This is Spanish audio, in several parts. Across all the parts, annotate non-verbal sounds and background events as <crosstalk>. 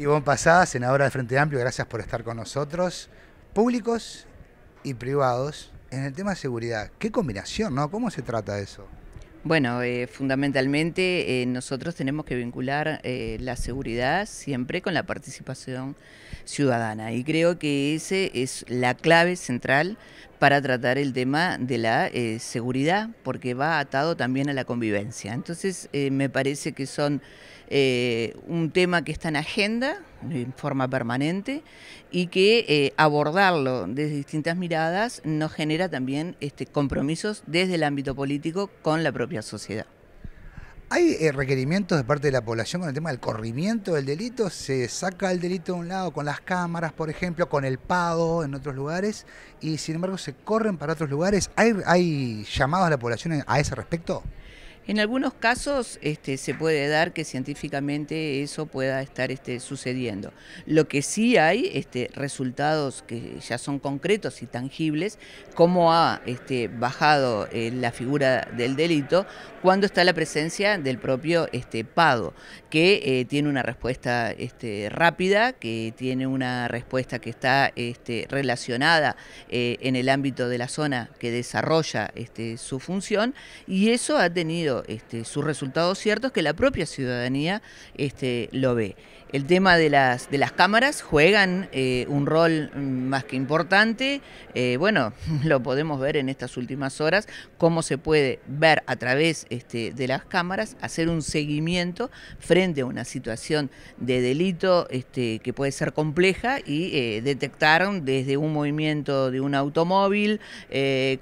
Ivonne Pasada, senadora de Frente Amplio, gracias por estar con nosotros, públicos y privados. En el tema de seguridad, qué combinación, ¿no? ¿Cómo se trata eso? Bueno, eh, fundamentalmente eh, nosotros tenemos que vincular eh, la seguridad siempre con la participación ciudadana y creo que esa es la clave central para tratar el tema de la eh, seguridad, porque va atado también a la convivencia. Entonces, eh, me parece que son eh, un tema que está en agenda en forma permanente y que abordarlo desde distintas miradas nos genera también este, compromisos desde el ámbito político con la propia sociedad. ¿Hay eh, requerimientos de parte de la población con el tema del corrimiento del delito? ¿Se saca el delito de un lado con las cámaras, por ejemplo, con el pago en otros lugares y sin embargo se corren para otros lugares? ¿Hay, hay llamados a la población a ese respecto? En algunos casos este, se puede dar que científicamente eso pueda estar este, sucediendo. Lo que sí hay este, resultados que ya son concretos y tangibles, cómo ha bajado eh, la figura del delito cuando está la presencia del propio Pado, que eh, tiene una respuesta rápida, que tiene una respuesta que está relacionada eh, en el ámbito de la zona que desarrolla su función, y eso ha tenido este, sus resultados ciertos que la propia ciudadanía este, lo ve. El tema de las, cámaras juegan eh, un rol mm, más que importante. Eh, bueno, <laughs> lo podemos ver en estas últimas horas, cómo se puede ver a través este, de las cámaras, hacer un seguimiento frente a una situación de delito que puede ser compleja y eh, detectaron desde un movimiento de un automóvil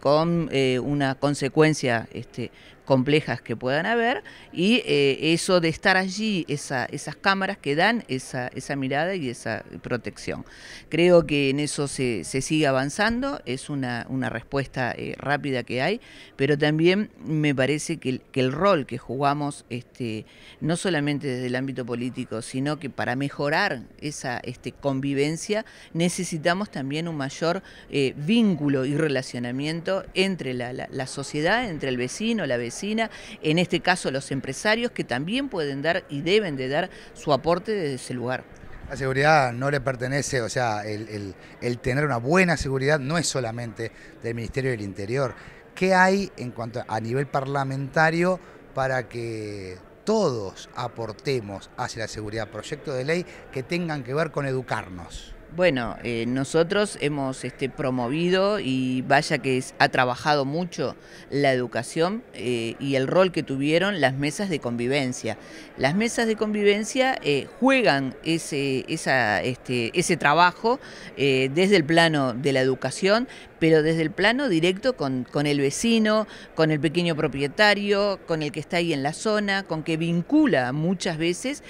con una consecuencia este, complejas que puedan haber y eh, eso de estar allí, esas cámaras que dan esa, mirada y esa protección. Creo que en eso se, sigue avanzando, es una, respuesta eh, rápida que hay, pero también me parece que el, rol que jugamos, este, no solamente desde el ámbito político, sino que para mejorar esa este, convivencia necesitamos también un mayor eh, vínculo y relacionamiento entre la, la sociedad, entre el vecino, la vecina, en este caso los empresarios que también pueden dar y deben de dar su aporte desde ese lugar. La seguridad no le pertenece, o sea, el, tener una buena seguridad no es solamente del Ministerio del Interior. ¿Qué hay en cuanto a nivel parlamentario para que todos aportemos hacia la seguridad Proyecto de ley que tengan que ver con educarnos? Bueno, eh, nosotros hemos este, promovido y vaya que ha trabajado mucho la educación eh, y el rol que tuvieron las mesas de convivencia. Las mesas de convivencia eh, juegan ese, este, ese trabajo desde el plano de la educación, pero desde el plano directo con, con, el vecino, con el pequeño propietario, con el que está ahí en la zona, con que vincula muchas veces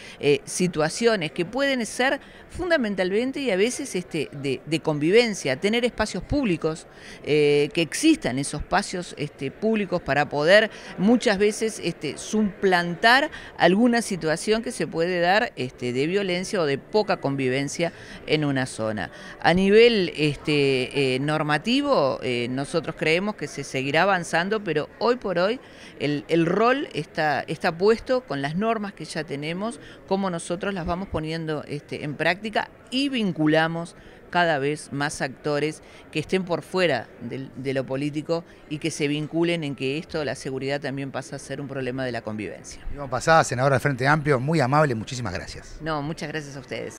situaciones que pueden ser fundamentalmente y a veces este, de, convivencia, tener espacios públicos, eh, que existan esos espacios este, públicos para poder muchas veces este, suplantar alguna situación que se puede dar este, de violencia o de poca convivencia en una zona. A nivel este, eh, normativo, eh, nosotros creemos que se seguirá avanzando, pero hoy por hoy el, rol está, está puesto con las normas que ya tenemos, cómo nosotros las vamos poniendo en práctica y vinculamos cada vez más actores que estén por fuera de, lo político y que se vinculen en que esto, la seguridad, también pasa a ser un problema de la convivencia. Pasada, senadora del Frente Amplio, muy amable, muchísimas gracias. No, muchas gracias a ustedes.